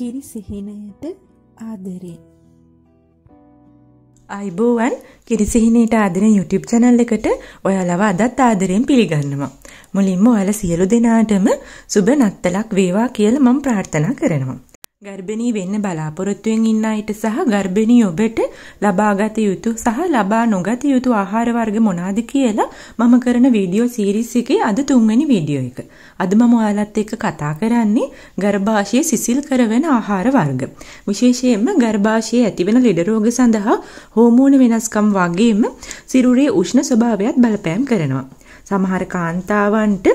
කිරි සිහිනයට ආදරෙන්. අයිබෝවන් කිරිසිහිනයට ආදරෙන් YouTube channel එකට ඔයාලව අදත් ආදරෙන් පිළිගන්නවා. මුලින්ම ඔයාලා සියලු දෙනාටම සුබ නත්තලක් වේවා කියලා මම ප්‍රාර්ථනා කරනවා. ගර්භණී වෙන්න බලාපොරොත්තුවෙන් ඉන්න අයට සහ ගර්භණී ඔබට ලබාගත යුතු සහ ලබා නොගත යුතු ආහාර වර්ග මොනවාද කියලා මම කරන වීඩියෝ සීරීස් එකේ අද තුන්වෙනි වීඩියෝ එක. අද මම ඔයාලත් එක්ක කතා කරන්නේ ගර්භාෂය සිසිල් කරවන ආහාර වර්ග. විශේෂයෙන්ම ගර්භාෂයේ ඇතිවන ලෙඩ රෝග සඳහා හෝමෝන වෙනස්කම් වගේම සිරුරේ උෂ්ණ ස්වභාවයත් බලපෑම් කරනවා. සමහර කාන්තාවන්ට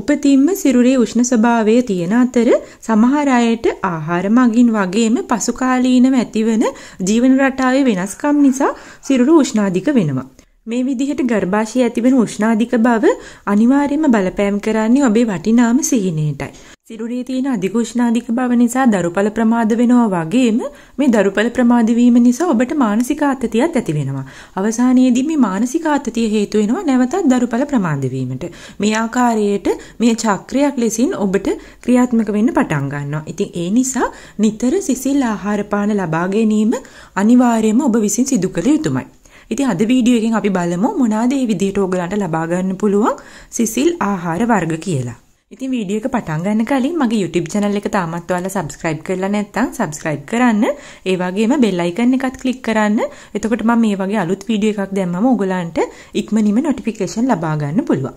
උපතින්ම සිරුරේ උෂ්ණ ස්වභාවය තියෙන අතර සමහර අයට ආහාර මගින් වගේම පසුකාලීනව ඇතිවන ජීවන රටාවේ වෙනස්කම් නිසා සිරුර උෂ්ණාධික වෙනවා. මේ විදිහට ගර්භාෂයේ ඇතිවන උෂ්ණාධික බව අනිවාර්යයෙන්ම බලපෑම් කරන්නේ ඔබේ වටිනාම සිහිනයටයි. සිරුරේ තියෙන අධික උෂ්ණාධික බව නිසා දරුපල ප්‍රමාද වෙනවා වගේම මේ දරුපල ප්‍රමාද වීම නිසා ඔබට මානසික ආතතියක් ඇති වෙනවා. අවසානයේදී මේ මානසික ආතතිය හේතු වෙනවා නැවතත් දරුපල ප්‍රමාද වීමට. මේ ආකාරයට මේ චක්‍රයක් ලෙසින් ඔබට ක්‍රියාත්මක වෙන්න පටන් ගන්නවා. ඉතින් ඒ නිසා නිතර සිසිල් ආහාර පාන ලබා ගැනීම අනිවාර්යයෙන්ම ඔබ විසින් සිදු කළ යුතුමයි. ඉතින් අද වීඩියෝ එකෙන් අපි බලමු මොනවාද මේ විදිහට ඕගලන්ට ලබා ගන්න පුළුවන් සිසිල් ආහාර වර්ග කියලා. ඉතින් වීඩියෝ එක පටන් ගන්න කලින් මගේ YouTube channel එක තාමත් ඔයාලා subscribe කරලා නැත්නම් subscribe කරන්න. ඒ වගේම bell icon එකත් click කරන්න. එතකොට මම මේ වගේ අලුත් වීඩියෝ එකක් දැම්මම ඔයගලන්ට ඉක්මනින්ම notification ලබා ගන්න පුළුවන්.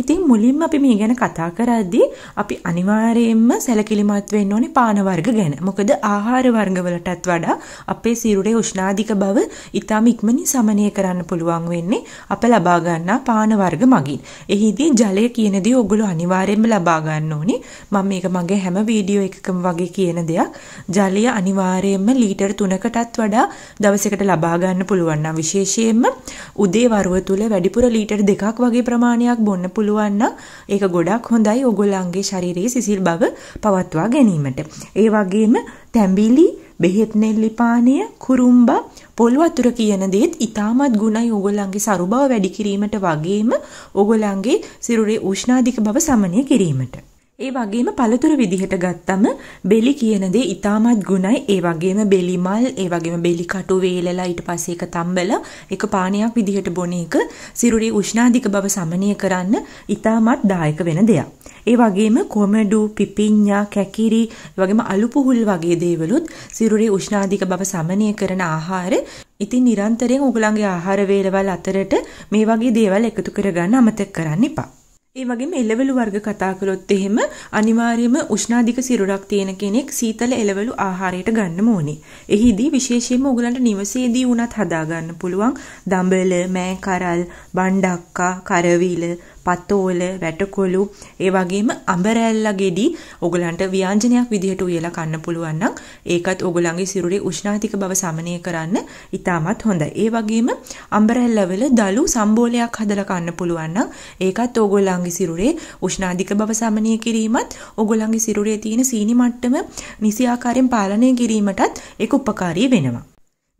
ඉතින් මුලින්ම අපි මේ ගැන කතා කරද්දී අපි අනිවාර්යයෙන්ම සැලකිලිමත් වෙන්න ඕනේ පාන වර්ග ගැන. මොකද ආහාර වර්ගවලටත් වඩා අපේ සිරුරේ උෂ්ණාධික බව ඊටම ඉක්මනින් සමනය කරන්න පුළුවන් වෙන්නේ අප ලබා ගන්නා පාන වර්ග මගින්. එහිදී ජලය කියන දේ ඔයගොල්ලෝ අනිවාර්යයෙන්ම ලබා ගන්න ඕනි. මම මේක මගේ හැම වීඩියෝ එකකම වගේ කියන දෙයක්. ජලය අනිවාර්යයෙන්ම ලීටර් 3කටත් වඩා දවසකට ලබා ගන්න පුළුවන් නම් විශේෂයෙන්ම උදේ වරුව තුල වැඩිපුර ලීටර් 2ක් වගේ ප්‍රමාණයක් බොන්න පුළුවන් නම් ඒක ගොඩක් හොඳයි ඔයගොල්ලන්ගේ ශාරීරික සිසිල් බව පවත්වා ගැනීමට. ඒ වගේම තැඹිලි බෙහෙත් නෙල්ලිපානය, කුරුම්බා, පොල් වතුර කියන දේත් ඉතාමත් ගුණයි ඕගොල්ලන්ගේ සරු බව වැඩි කිරීමට වගේම ඕගොල්ලන්ගේ සිරුරේ උෂ්ණාධික බව සමනය කිරීමට. ඒ වගේම පළතුරු විදිහට ගත්තම බෙලි කියන දේ ඉතාමත් ගුණයි. ඒ වගේම බෙලි මල්, ඒ වගේම බෙලි කටු වේලලා ඊට පස්සේ ඒක තම්බලා ඒක පානයක් විදිහට බොන එක සිරුරේ උෂ්ණාධික බව සමනය කරන්න ඉතාමත් දායක වෙන දෙයක්. ඒ වගේම කොමඩු, පිපිඤ්ඤා, කැකිරි, වගේම අලු පුහුල් වගේ දේවලුත් සිරුරේ උෂ්ණාධික බව සමනය කරන ආහාර. ඉතින් නිරන්තරයෙන් උගලන්ගේ ආහාර වේලවල් අතරට මේ වගේ දේවල් එකතු කරගන්න අමතක කරන්න එපා. ඒ වගේම එළවලු වර්ග කතා කළොත් එහෙම අනිවාර්යයෙන්ම උෂ්ණාධික සිරුරක් තියෙන කෙනෙක් සීතල එළවලු ආහාරයට ගන්න ඕනේ. එහිදී විශේෂයෙන්ම ඔයගලන්ට නිවසේදී වුණත් හදා ගන්න පුළුවන් දඹල, මෑ කරල්, බණ්ඩක්කා, කරවිල, පතෝල, වැටකොළු, ඒ වගේම අඹ රැල්ලගෙඩි ඕගලන්ට ව්‍යංජනයක් විදිහට උයලා කන්න පුළුවන් නම් ඒකත් ඕගලන්ගේ සිරුරේ උෂ්ණාතික බව සමනය කරන්න ඉතාමත් හොඳයි. ඒ වගේම අඹ රැල්ලවල දලු සම්බෝලයක් හදලා කන්න පුළුවන් නම් ඒකත් ඕගොල්ලන්ගේ සිරුරේ උෂ්ණාධික බව සමනය කිරීමත් ඕගොල්ලන්ගේ සිරුරේ තියෙන සීනි මට්ටම නිසි ආකාරයෙන් පාලනය කිරීමටත් ඒක උපකාරී වෙනවා.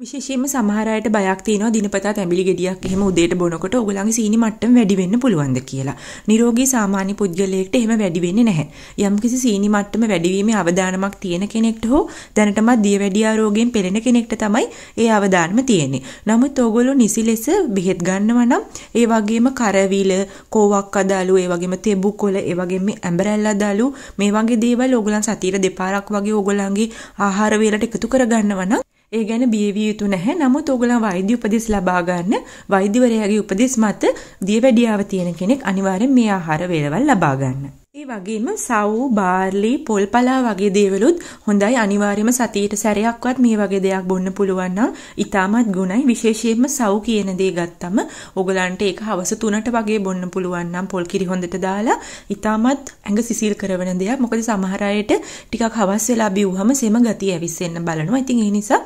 විශේෂයෙන්ම සමහර අයට බයක් තියෙනවා දිනපතා තැඹිලි ගෙඩියක් එහෙම උදේට බොනකොට ඔයගොල්ලන්ගේ සීනි මට්ටම වැඩි වෙන්න පුළුවන්ද කියලා. නිරෝගී සාමාන්‍ය පුද්ගලයෙක්ට එහෙම වැඩි වෙන්නේ නැහැ. යම්කිසි සීනි මට්ටම වැඩිවීමේ අවදානමක් තියෙන කෙනෙක්ට හෝ දැනටමත් දියවැඩියා රෝගයෙන් පෙළෙන කෙනෙක්ට තමයි ඒ අවදානම තියෙන්නේ. නමුත් ඔයගොල්ලෝ නිසි ලෙස බෙහෙත් ගන්නවා නම් ඒ වගේම කරවිල, කෝවක් අදාළු, ඒ වගේම තෙබු කොළ, ඒ වගේම ඇඹරැල් අදාළු මේ වගේ දේවල් ඔයගොල්ලන් සතියේ දෙපාරක් වගේ ඔයගොල්ලන්ගේ ආහාර වේලට එකතු කරගන්නවා නම් ඒ ගැන බිය විය යුතු නැහැ. නමුත් ඕගොල්ලෝ වෛද්‍ය උපදෙස් ලබා ගන්න වෛද්‍යවරයාගේ උපදෙස් මත දියවැඩියාව තියෙන කෙනෙක් අනිවාර්යෙන් මේ ආහාර වේලවල් ලබා ගන්න. ඒ වගේම සව් බාර්ලි පොල් පලා වගේ දේවලුත් හොඳයි අනිවාර්යයෙන්ම සතියට සැරයක්වත් මේ වගේ දෙයක් බොන්න පුළුවන් නම් ඉතාමත් ගුණයි විශේෂයෙන්ම සව් කියන දේ ගත්තම ඕගලන්ට ඒක හවස 3ට වගේ බොන්න පුළුවන් නම් පොල් කිරි හොඳට දාලා ඉතාමත් ඇඟ සිසිල් කරවන දෙයක් මොකද සමහර අයට ටිකක් හවස් වෙලා බිව්වම සෙම ගතිය ඇවිස්සෙන්න බලනවා ඉතින් ඒ නිසා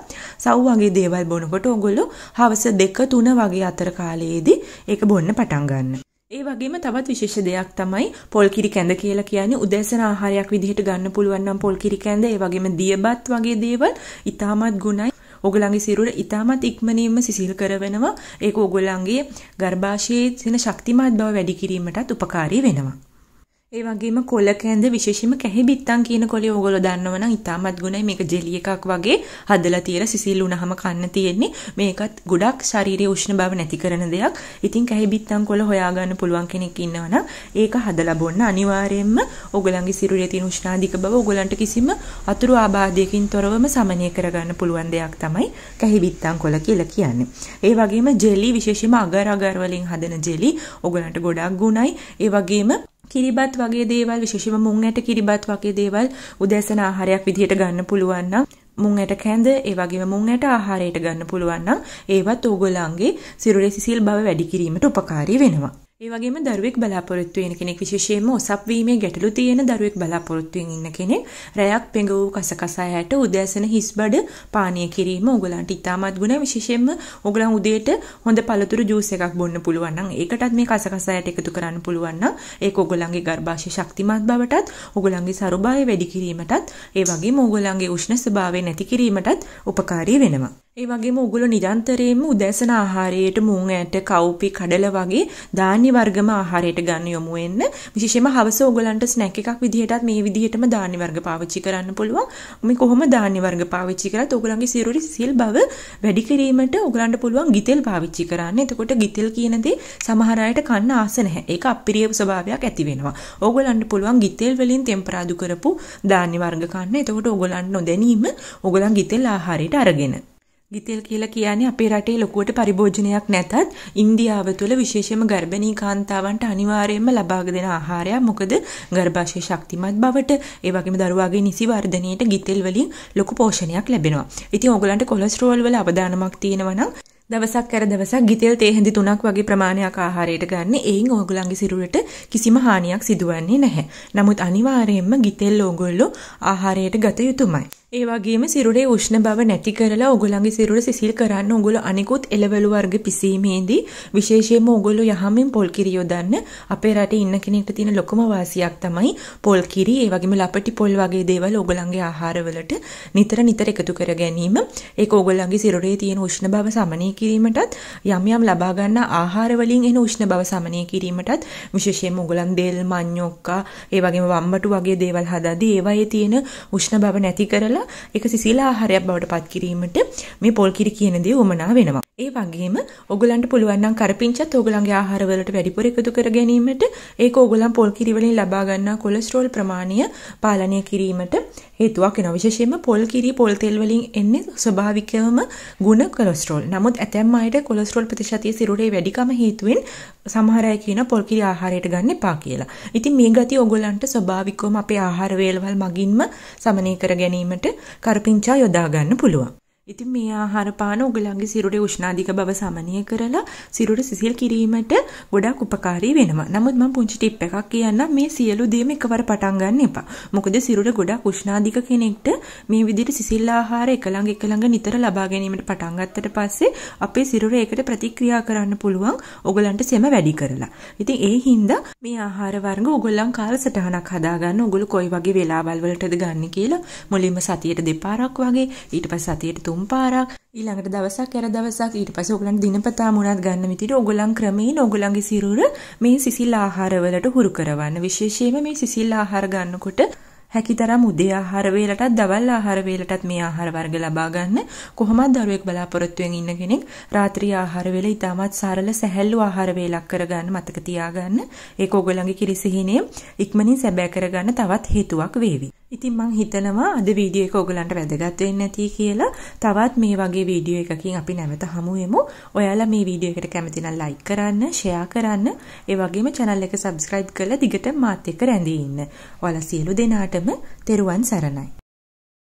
සව් වගේ දේවල් බොනකොට ඕගොල්ලෝ හවස 2 3 වගේ අතර කාලයේදී ඒක බොන්න පටන් ගන්නවා ඒ වගේම තවත් විශේෂ දෙයක් තමයි පොල් කිරි කැඳ කියලා කියන්නේ උදෑසන ආහාරයක් විදිහට ගන්න පුළුවන් නම් පොල් කිරි කැඳ ඒ වගේම දියබත් වගේ දේවල් ඉතාමත් ගුණයි. ඔගලන්ගේ සිරුර ඉතාමත් ඉක්මනින්ම සිසිල් කරවෙනවා. ඒක ඔගලන්ගේ ගර්භාෂයේ තියෙන ශක්තිමත් බව වැඩි කිරීමටත් උපකාරී වෙනවා. ඒ වගේම කොළ කැඳ විශේෂයෙන්ම කැහි බිත්තම් කියන කොළේ ඕගොල්ලෝ දන්නවනම් ඉතාමත් ගුණයි මේක ජෙලි එකක් වගේ හදලා තියලා සිසිල් වුණාම කන්න තියෙන්නේ මේකත් ගොඩක් ශාරීරික උෂ්ණ බව නැති කරන දෙයක්. ඉතින් කැහි බිත්තම් කොළ හොයාගන්න පුළුවන් කෙනෙක් ඉන්නවනම් ඒක හදලා බොන්න අනිවාර්යයෙන්ම ඕගලන්ගේ සිරුරේ තියෙන උෂ්ණාධික බව ඕගලන්ට කිසිම අතුරු ආබාධයකින් තොරවම සමනය කරගන්න පුළුවන් දෙයක් තමයි කැහි බිත්තම් කොළ කියලා කියන්නේ. ඒ වගේම ජෙලි විශේෂයෙන්ම අගර අගර වලින් හදන ජෙලි ඕගලන්ට ගොඩක් ගුණයි. ඒ වගේම කිරිබත් වගේ දේවල් විශේෂයෙන්ම මුං ඇට කිරිබත් වගේ දේවල් උදෑසන ආහාරයක් විදිහට ගන්න පුළුවන් නම් මුං ඇට කැඳ ඒ වගේම මුං ඇට ආහාරයට ගන්න පුළුවන් නම් ඒවත් ඕගොල්ලන්ගේ සිරුරේ සිසිල් බව වැඩි කිරීමට උපකාරී වෙනවා. ඒ වගේම දරුවෙක් බලාපොරොත්තු වෙන කෙනෙක් විශේෂයෙන්ම ඔසප් වීමේ ගැටලු තියෙන දරුවෙක් බලාපොරොත්තු ඉන්න කෙනෙක් රැයක් පෙඟවූ කසකසායට උදෑසන හිස්බඩ පානීය කිරීම ඕගලන්ට ඉතාමත් ගුණ විශේෂයෙන්ම ඕගලන් උදේට හොඳ පළතුරු ජූස් එකක් බොන්න පුළුවන් නම් ඒකටත් මේ කසකසායට එකතු කරන්න පුළුවන් නම් ඒක ඕගලන්ගේ ගර්භාෂය ශක්තිමත් බවටත් ඕගලන්ගේ සරුභාය වැඩි කිරීමටත් ඒ වගේම ඕගලන්ගේ උෂ්ණ ස්වභාවය නැති කිරීමටත් උපකාරී වෙනවා ඒ වගේම උගුල නිරන්තරයෙන්ම උදෑසන ආහාරයට මුං ඇට කව්පි කඩල වගේ ධාන්‍ය වර්ගම ආහාරයට ගන්න යොමු වෙන්න. විශේෂයෙන්ම හවස උගලන්ට ස්නැක් එකක් විදිහටත් මේ විදිහටම ධාන්‍ය වර්ග පාවිච්චි කරන්න පුළුවන්. මේ කොහොම ධාන්‍ය වර්ග පාවිච්චි කරත් උගලන්ගේ සිරුරි සිල් බව වැඩි කිරීමට උගලන්ට පුළුවන් ගිතෙල් පාවිච්චි කරන්න. එතකොට ගිතෙල් කියන දේ සමහර අයට කන්න ආස නැහැ. ඒක අප්‍රිය ස්වභාවයක් ඇති වෙනවා. ඕගලන්ට පුළුවන් ගිතෙල් වලින් තෙම්පරාදු කරපු ධාන්‍ය වර්ග කන්න. එතකොට ඕගලන්ට නොදැනීම ඕගලන් ගිතෙල් ආහාරයට අරගෙන ගිතෙල් කියලා කියන්නේ අපේ රටේ ලොකුවට පරිභෝජනයක් නැතත් ඉන්දියාව තුළ විශේෂයෙන්ම ගර්භණී කාන්තාවන්ට අනිවාර්යයෙන්ම ලබා දෙන ආහාරයක්. මොකද ගර්භාෂය ශක්තිමත් බවට ඒ වගේම දරුවාගේ නිසි වර්ධනයට ගිතෙල් වලින් ලොකු පෝෂණයක් ලැබෙනවා. ඉතින් ඕගලන්ට කොලෙස්ටරෝල් වල අවදානමක් තියෙනවා නම් දවසක් කර දවසක් ගිතෙල් තේ හැඳි තුනක් වගේ ප්‍රමාණයක් ආහාරයට ගන්න. එයින් ඕගලන්ගේ සිරුරට කිසිම හානියක් සිදුවන්නේ නැහැ. නමුත් අනිවාර්යයෙන්ම ගිතෙල් ඕගොල්ලෝ ආහාරයට ගත යුතුමයි. ඒ වගේම සිරුරේ උෂ්ණ බව නැති කරලා ඔගොල්ලන්ගේ සිරුර සිසිල් කරන්න ඔගොල්ලෝ අනිකුත් එළවලු වර්ග පිසීමේදී විශේෂයෙන්ම ඔගොල්ලෝ යහමින් පොල් කිරි යොදන්න අපේ රටේ ඉන්න කෙනෙක්ට තියෙන ලොකුම වාසියක් තමයි පොල් කිරි ඒ වගේම ලපටි පොල් වගේ දේවල් ඔගොල්ලන්ගේ ආහාරවලට නිතර නිතර එකතු කර ගැනීම ඒක ඔගොල්ලන්ගේ සිරුරේ තියෙන උෂ්ණ බව සමනය කිරීමටත් යම් යම් ලබා ගන්න ආහාර වලින් එන උෂ්ණ බව සමනය කිරීමටත් විශේෂයෙන්ම ඔගොල්ලන් දෙල් මඤ්ඤොක්කා ඒ වගේම වම්බටු වගේ දේවල් හදද්දී ඒවායේ තියෙන උෂ්ණ බව නැති කරලා ඒක සිසිල ආහාරයක් බවට පත් කිරීමට මේ පොල් කිරි කියන දේ උමනා වෙනවා. ඒ වගේම ඔගලන්ට පුළුවන් නම් කරපිංචත් ඔගලන්ගේ ආහාර වලට වැඩිපුර එකතු කර ගැනීමට ඒක ඔගලන් පොල් කිරි වලින් ලබා ගන්නා කොලෙස්ටරෝල් ප්‍රමාණය පාලනය කිරීමට හේතුවක් වෙනවා. විශේෂයෙන්ම පොල් කිරි පොල් තෙල් වලින් එන්නේ ස්වභාවිකවම ගුණ කොලෙස්ටරෝල්. නමුත් ඇතැම් අයට කොලෙස්ටරෝල් ප්‍රතිශතය සිරුරේ වැඩිකම හේතුවෙන් සමහර අය කියන පොල් කිරි ආහාරයට ගන්න එපා කියලා. ඉතින් මේ ගතිය ඔගලන්ට ස්වභාවිකවම අපේ ආහාර වේලවල් මගින්ම සමනය කර ගැනීමට කරපිංචා යොදා ගන්න පුළුවන්. ඉතින් මේ ආහාර පාන ඔයගලන්ගේ සිරුරේ උෂ්ණාධික බව සමනය කරලා සිරුර සිසිල් කිරීමට ගොඩක් ಉಪකාරී වෙනවා. නමුත් මම පුංචි ටිප් එකක් කියන්නම් මේ සියලු දේම එකවර පටන් ගන්න එපා. මොකද සිරුර ගොඩක් උෂ්ණාධික කෙනෙක්ට මේ විදිහට සිසිල් ආහාර එකලඟ එකලඟ නිතර ලබා ගැනීමට පටන් ගත්තට පස්සේ අපේ සිරුර ඒකට ප්‍රතික්‍රියා කරන්න පුළුවන් ඔයගලන්ට සෙම වැඩි කරලා. ඉතින් ඒ හින්දා මේ ආහාර වර්ග ඔයගලන් කාලසටහනක් හදාගන්න ඔයගොල්ලෝ කොයි වගේ වෙලාවල් වලටද ගන්න කියලා මුලින්ම සතියට දෙපාරක් වගේ ඊට පස්සේ සතියට තුන් පාරක් ඊළඟට දවසක් ඇර දවසක් ඊට පස්සේ ඔයගලන් දිනපතා මුණත් ගන්න විදිහට ඔයගලන් ක්‍රමයෙන් ඔයගලන්ගේ සිරුර මේ සිසිල් ආහාරවලට හුරු කරවන්න විශේෂයෙන්ම මේ සිසිල් ආහාර ගන්නකොට හැකිතරම් උදේ ආහාර වේලටත් දවල් ආහාර වේලටත් මේ ආහාර වර්ග ලබා ගන්න කොහොමද දරුවෙක් බලාපොරොත්තු වෙන ඉන්න කෙනෙක් රාත්‍රී ආහාර වේල ඉතාමත් සරල සැහැල්ලු ආහාර වේලක් කරගන්න මතක තියාගන්න ඒක ඔයගලන්ගේ කිරිසිහිනේ ඉක්මනින් සැබෑ කරගන්න තවත් හේතුවක් වේවි ඉතින් මං හිතනවා අද වීඩියෝ එක ඔයගලන්ට වැදගත් වෙන්නේ නැති කියලා. තවත් මේ වගේ වීඩියෝ එකකින් අපි නැවත හමු වෙමු. ඔයාලා මේ වීඩියෝ එකට කැමති නම් ලයික් කරන්න, ෂෙයා කරන්න, ඒ වගේම channel එක subscribe කරලා දිගටම මාත් එක්ක රැඳී ඉන්න. ඔයාලා සියලු දෙනාටම තෙරුවන් සරණයි.